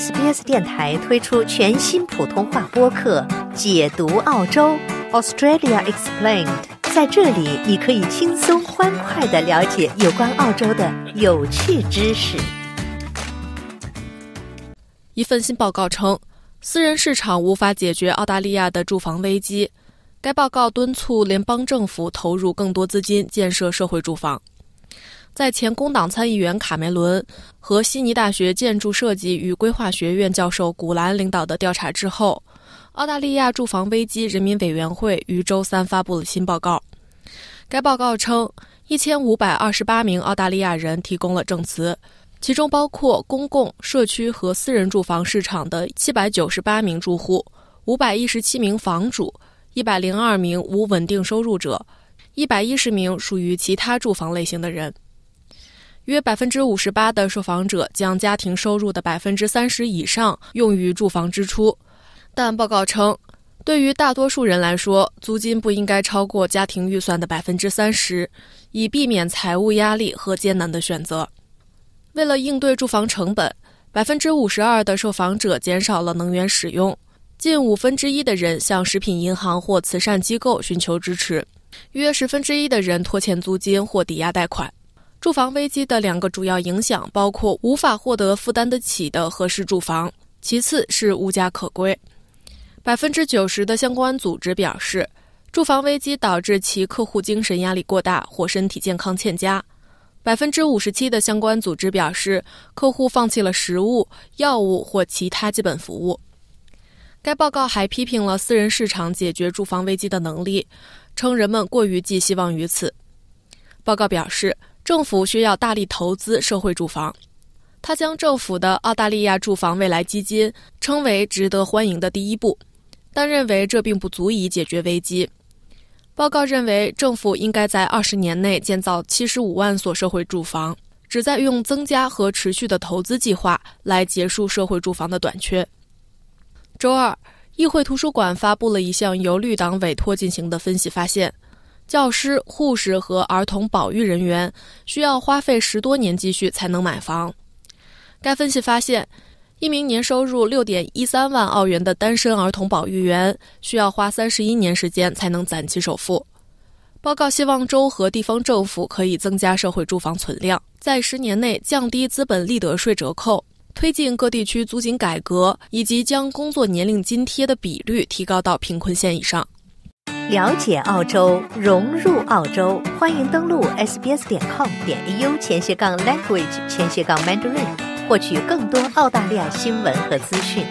SBS 电台推出全新普通话播客《解读澳洲 Australia Explained》，在这里你可以轻松欢快的了解有关澳洲的有趣知识。一份新报告称，私人市场无法解决澳大利亚的住房危机，该报告敦促联邦政府投入更多资金建设社会住房。在前工党参议员卡梅伦和悉尼大学建筑设计与规划学院教授古兰领导的调查之后，澳大利亚住房危机人民委员会于周三发布了新报告。该报告称，一千五百二十八名澳大利亚人提供了证词，其中包括公共社区和私人住房市场的七百九十八名住户、五百一十七名房主、一百零二名无稳定收入者、一百一十名属于其他住房类型的人。约百分之五十八的受访者将家庭收入的百分之三十以上用于住房支出，但报告称，对于大多数人来说，租金不应该超过家庭预算的百分之三十，以避免财务压力和艰难的选择。为了应对住房成本，百分之五十二的受访者减少了能源使用，近五分之一的人向食品银行或慈善机构寻求支持，约十分之一的人拖欠租金或抵押贷款。住房危机的两个主要影响包括无法获得负担得起的合适住房，其次是无家可归。百分之九十的相关组织表示，住房危机导致其客户精神压力过大或身体健康欠佳。百分之五十七的相关组织表示，客户放弃了食物、药物或其他基本服务。该报告还批评了私人市场解决住房危机的能力，称人们过于寄希望于此。报告表示。政府需要大力投资社会住房。他将政府的澳大利亚住房未来基金称为“值得欢迎的第一步”，但认为这并不足以解决危机。报告认为，政府应该在二十年内建造七十五万所社会住房，旨在用增加和持续的投资计划来结束社会住房的短缺。周二，议会图书馆发布了一项由绿党委托进行的分析，发现。教师、护士和儿童保育人员需要花费十多年积蓄才能买房。该分析发现，一名年收入六点一三万澳元的单身儿童保育员需要花三十一年时间才能攒齐首付。报告希望州和地方政府可以增加社会住房存量，在十年内降低资本利得税折扣，推进各地区租金改革，以及将工作年龄津贴的比率提高到贫困线以上。了解澳洲，融入澳洲，欢迎登录 sbs 点 com 点 au 前斜杠 language 前斜杠 Mandarin 获取更多澳大利亚新闻和资讯。